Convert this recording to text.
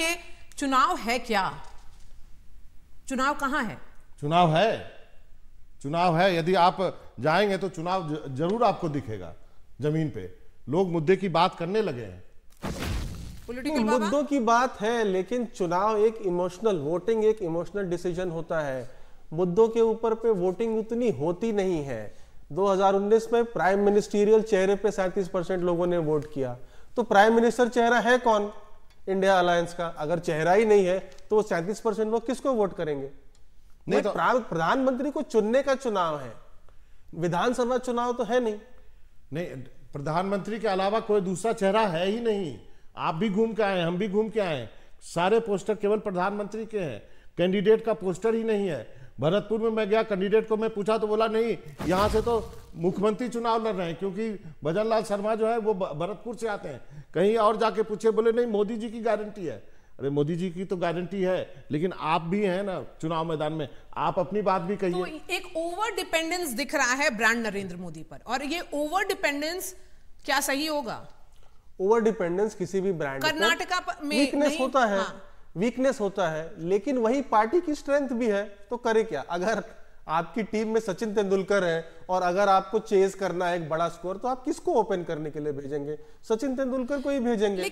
कि चुनाव है क्या चुनाव कहाँ है चुनाव है चुनाव है यदि आप जाएंगे तो चुनाव जरूर आपको दिखेगा जमीन पे लोग मुद्दे की बात करने लगे हैं पॉलिटिकल मुद्दों की बात है लेकिन चुनाव एक इमोशनल वोटिंग एक इमोशनल डिसीजन होता है मुद्दों के ऊपर पे वोटिंग उतनी होती नहीं है 2019 में प्राइम मिनिस्टीरियल चेहरे पे 37 परसेंट लोगों ने वोट किया तो प्राइम मिनिस्टर चेहरा है कौन इंडिया अलायंस का अगर चेहरा ही नहीं है तो वो सैंतीस परसेंट लोग किसको वोट करेंगे नहीं तो प्रधानमंत्री को चुनने का चुनाव है विधानसभा चुनाव तो है नहीं नहीं प्रधानमंत्री के अलावा कोई दूसरा चेहरा है ही नहीं आप भी घूम के आए हम भी घूम के आए सारे पोस्टर केवल प्रधानमंत्री के हैं कैंडिडेट का पोस्टर ही नहीं है भरतपुर में मैं गया कैंडिडेट को मैं पूछा तो बोला नहीं यहाँ से तो मुख्यमंत्री चुनाव लड़ रहे हैं क्योंकि भजन लाल शर्मा जो है वो भरतपुर से आते हैं कहीं और जाके पूछे बोले नहीं मोदी जी की गारंटी है अरे मोदी जी की तो गारंटी है लेकिन आप भी हैं ना चुनाव मैदान में आप अपनी बात भी कहिए तो एक ओवर डिपेंडेंस दिख रहा है ब्रांड नरेंद्र मोदी पर और ये ओवर डिपेंडेंस क्या सही होगा ओवर डिपेंडेंस किसी भी ब्रांड कर्नाटका में वीकनेस होता है वीकनेस हाँ। होता है लेकिन वही पार्टी की स्ट्रेंथ भी है तो करे क्या अगर आपकी टीम में सचिन तेंदुलकर है और अगर आपको चेज करना है एक बड़ा स्कोर तो आप किसको ओपन करने के लिए भेजेंगे सचिन तेंदुलकर को ही भेजेंगे